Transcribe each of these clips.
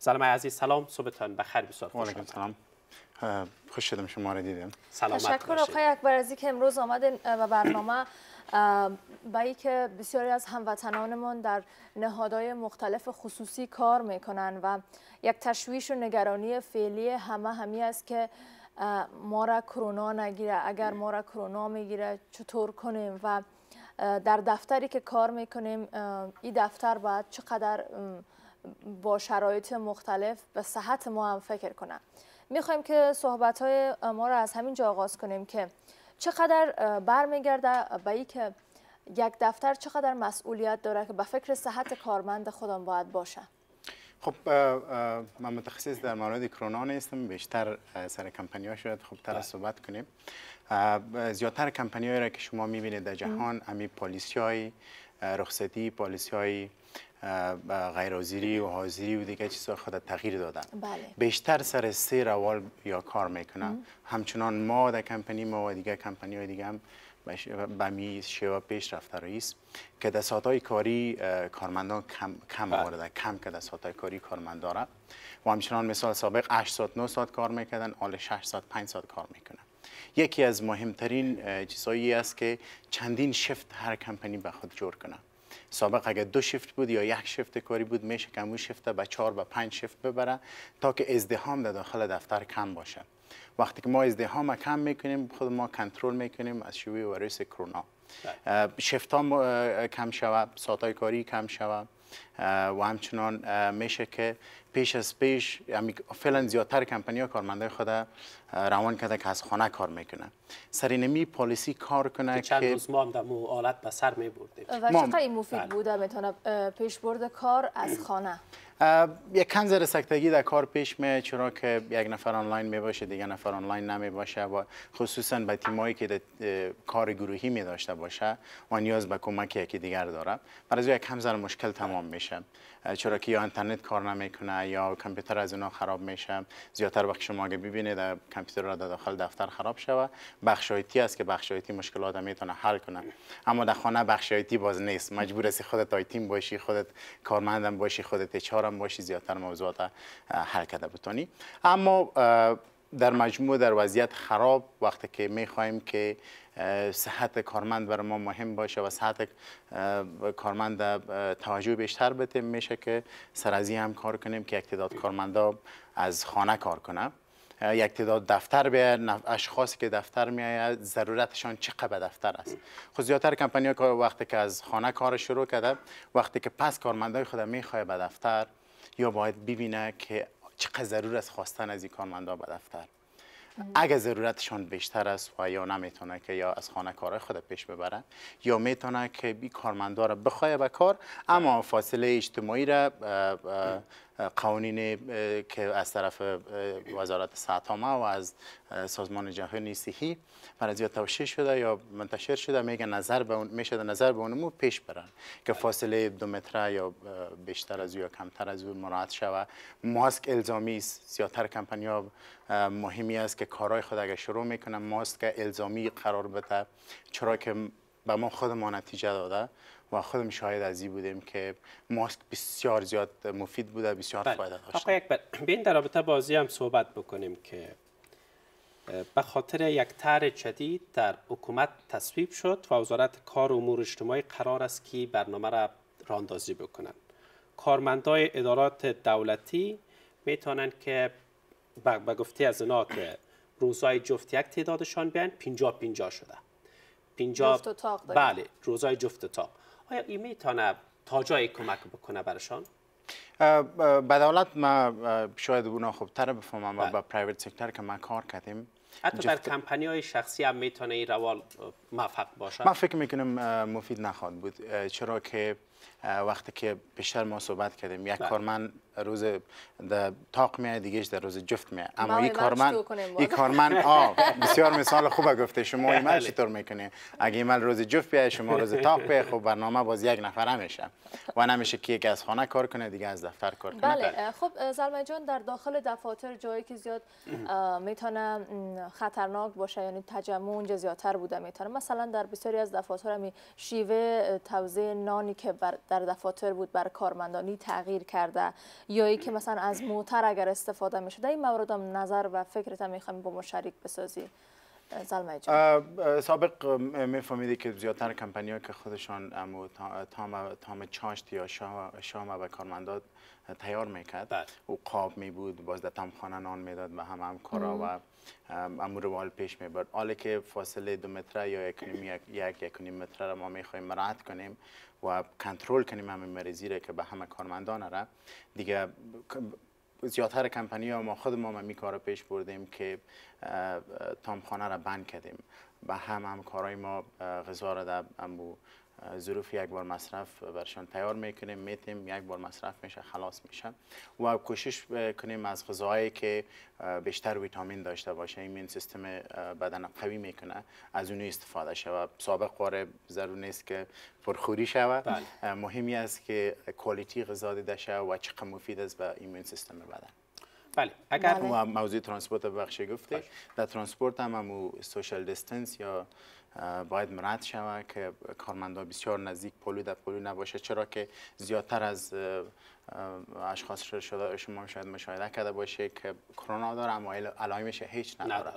سلام عزیز سلام صبحتان بخیر بسیار خوش سلام خوش شدم شما را دیدم تشکر آقای اکبر از اینکه امروز آمدین و برنامه با که بسیاری از هموطنانمون در نهادهای مختلف خصوصی کار میکنن و یک تشویش و نگرانی فعلی همه همی است که ما را کرونا نگیره اگر ما را کرونا میگیره چطور کنیم و در دفتری که کار میکنیم این دفتر باید چقدر با شرایط مختلف به صحت ما هم فکر کنم. میخوایم که صحبت های ما را از همین جا آغاز کنیم که چقدر برمیگرده به ای که یک دفتر چقدر مسئولیت داره که به فکر صحت کارمند خودم باید باشه خب من متخصص در مورد کرونا نیستم بیشتر سر کمپانی ها خب تر بله. صحبت کنیم زیادتر کمپانی را که شما میبینید در جهان امی پالیسی های رخصتی پالیسی غیر حاضری و حاضری و دیگه چیزها خود تغییر دادن بله. بیشتر سر سه روال یا کار میکنن مم. همچنان ما در کمپنی ما و دیگه کمپنی های دیگه هم به می شیوا پیش رفته رئیس که در های کاری کارمندان کم کم بله. کم که در های کاری کارمند داره و همچنان مثال سابق 8 ساعت 9 ساعت کار میکردن حال 6 ساعت 5 ساعت کار میکنن یکی از مهمترین چیزایی است که چندین شفت هر کمپانی به خود جور کنه سابق اگر دو شیفت بود یا یک شیفت کاری بود میشه که اون شفت به چهار و پنج شفت ببره تا که ازدهام در داخل دفتر کم باشه وقتی که ما ازدهام کم میکنیم خود ما کنترل میکنیم از شیوه ویروس کرونا شفت کم شود ساعت کاری کم شود و همچنان میشه که پیش از پیش یعنی فعلا زیادتر کمپنی ها کارمنده خود روان کرده که از خانه کار میکنه سرینمی پالیسی کار کنه که چند روز ما هم در آلت به سر میبردیم و چقدر مفید بله. بوده میتونه پیش برده کار از خانه یک کم ذره سکتگی در کار پیش می چرا که یک نفر آنلاین می باشه دیگه نفر آنلاین نمی باشه و خصوصا به تیمایی که کار گروهی می داشته باشه و نیاز به کمک یکی دیگر داره برای یک کم ذره مشکل تمام میشه چرا که یا اینترنت کار نمیکنه یا کامپیوتر از اونا خراب میشه زیاتر وقت شما اگه ببینید کامپیوتر را در داخل دفتر خراب شوه بخش آیتی است که بخش آیتی مشکلات میتونه حل کنه اما در خانه بخش آیتی باز نیست مجبور هستی خودت آیتیم باشی خودت کارمندم باشی خودت اچ دارم باشی زیادتر موضوعات حرکت بتونی اما در مجموع در وضعیت خراب وقتی که می خواهیم که صحت کارمند بر ما مهم باشه و صحت کارمند توجه بیشتر بتیم میشه که سرازی هم کار کنیم که اقتداد کارمندا از خانه کار کنه یک دفتر به اشخاص که دفتر میآید ضرورتشان چقدر به دفتر است خود خب، زیاتر کمپانی ها وقتی که از خانه کار شروع کرده وقتی که پس کارمندای خود میخواه به دفتر یا باید ببینه که چقدر ضرور است خواستن از این کارمندا به دفتر اگر ضرورتشان بیشتر است و یا نمیتونه که یا از خانه کارهای خود پیش ببره یا میتونه که بی کارمندا را بخواه به کار اما فاصله اجتماعی را قوانین که از طرف وزارت سعتامه و از سازمان جهانی صحی برای زیاد توشیح شده یا منتشر شده میگه نظر به اون نظر به اونمو پیش برن که فاصله دو متر یا بیشتر از یا کمتر از اون مراعات شود ماسک الزامی است زیاتر کمپنی ها مهمی است که کارهای خود اگر شروع میکنه ماست که الزامی قرار بده چرا که به ما خود ما نتیجه داده و خودم شاهد از این بودیم که ماسک بسیار زیاد مفید بوده بسیار بله. فایده داشت آقای در بازی هم صحبت بکنیم که به خاطر یک تر جدید در حکومت تصویب شد و وزارت کار و امور اجتماعی قرار است که برنامه را راندازی بکنند کارمندای ادارات دولتی میتونند که به گفته از اینا که روزای جفت یک تعدادشان بیان پینجا پینجا شده 50 جفت بله روزای جفت اتاق آیا این میتونه تا جای کمک بکنه برشان بدالت ما شاید اونا خوبتر بفهمم و بله. با پرایوت سکتر که ما کار کردیم حتی در کمپانی های شخصی هم میتونه این روال موفق باشه من فکر میکنم مفید نخواهد بود چرا که وقتی که بیشتر ما صحبت کردیم یک بله. کارمن روز در تاق میه دیگهش در روز جفت میه اما این کارمن این کارمند آ بسیار مثال خوبه گفته شما مال بله. چطور میکنه اگه ایمال روز جفت بیه شما روز تاق بیه خب برنامه باز یک نفره میشه و نمیشه که یک از خانه کار کنه دیگه از دفتر کار کنه بله, بله. خب زلمه جان در داخل دفاتر جایی که زیاد میتونه خطرناک باشه یعنی تجمع اونجا زیادتر بوده میتونه مثلا در بسیاری از دفاتر شیوه توزیع نانی که در دفاتر بود بر کارمندانی تغییر کرده یا ای که مثلا از موتر اگر استفاده می شده این موردم نظر و فکرت هم میخوایم با ما شریک بسازی سابق میفهمیدی که زیادتر کمپانی ها که خودشان تام, تام چاشت یا شام به کارمندات تیار میکرد و بله. او قاب می بود باز در خانه نان میداد به هم همکارا و روال پیش میبرد حالی که فاصله دو متره یا یک یک متر را ما خواهیم مراعت کنیم و کنترل کنیم همه مریضی را که به همه کارمندان را دیگه زیادتر کمپانی ها ما خود ما می کار پیش بردیم که تامخانه را بند کردیم و هم همکارای ما غذا را در ظروف یک بار مصرف برشان تیار میکنیم میتیم یک بار مصرف میشه خلاص میشه و کوشش کنیم از غذاهایی که بیشتر ویتامین داشته باشه این سیستم بدن قوی میکنه از اون استفاده شود سابق قاره ضرور نیست که پرخوری شود بله. مهمی است که کوالیتی غذا دیده شه و چقدر مفید است به ایمون سیستم بدن بله اگر بله. موضوع ترانسپورت بخشی گفته بله. در ترانسپورت هم امو سوشال دیستنس یا باید مرد شود که کارمندان بسیار نزدیک پلو در پلو نباشه چرا که زیادتر از اشخاص شده شما شاید مشاهده کرده باشه که کرونا داره اما علائمش هیچ نداره,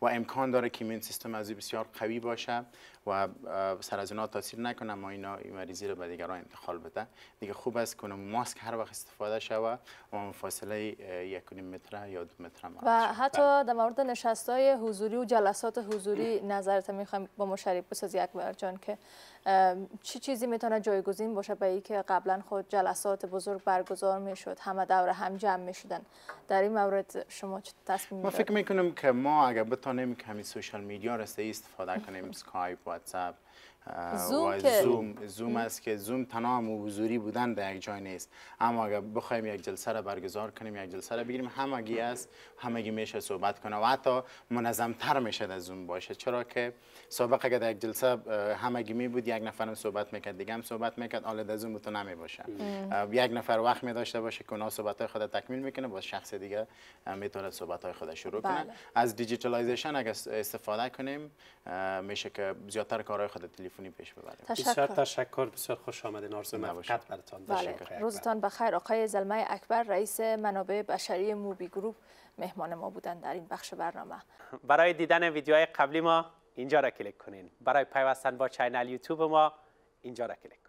و امکان داره که این سیستم از بسیار قوی باشه و سر از اینا تاثیر نکنه ما اینا این مریضی رو به دیگران انتقال بده دیگه خوب است که ماسک هر وقت استفاده شوه و فاصله یک متر یا دو متر و حتی بله. در مورد نشست های حضوری و جلسات حضوری نظرت میخوام با مشارک بسازی اکبر جان که چی چیزی میتونه جایگزین باشه به با که قبلا خود جلسات بزرگ برگزار میشد همه دور هم جمع میشدن در این مورد شما چه تصمیم ما فکر میکنم که ما اگر بتانیم کمی سوشال میدیا را استفاده کنیم سکایپ واتساپ زوم زوم زوم است که زوم تنام و حضوری بودن در یک جای نیست اما اگر بخوایم یک جلسه را برگزار کنیم یک جلسه را بگیریم همگی است همگی میشه صحبت کنه و حتی منظم تر میشه در زوم باشه چرا که سابق اگر در یک جلسه همگی می بود یک نفرم صحبت میکرد دیگه هم صحبت میکرد حالا در زوم تو نمی باشه یک نفر وقت می داشته باشه که اونها صحبت های خود تکمیل میکنه با شخص دیگه میتونه صحبت های خود شروع کنه بله. از دیجیتالایزیشن اگر استفاده کنیم میشه که زیادتر کارهای خود تلفنی پیش تشکر تشکر بسیار خوش آمده آرزو موفقیت براتان بله. روزتان بخیر آقای زلمه اکبر رئیس منابع بشری موبی گروپ مهمان ما بودن در این بخش برنامه برای دیدن ویدیوهای قبلی ما اینجا را کلیک کنین برای پیوستن با چینل یوتیوب ما اینجا را کلیک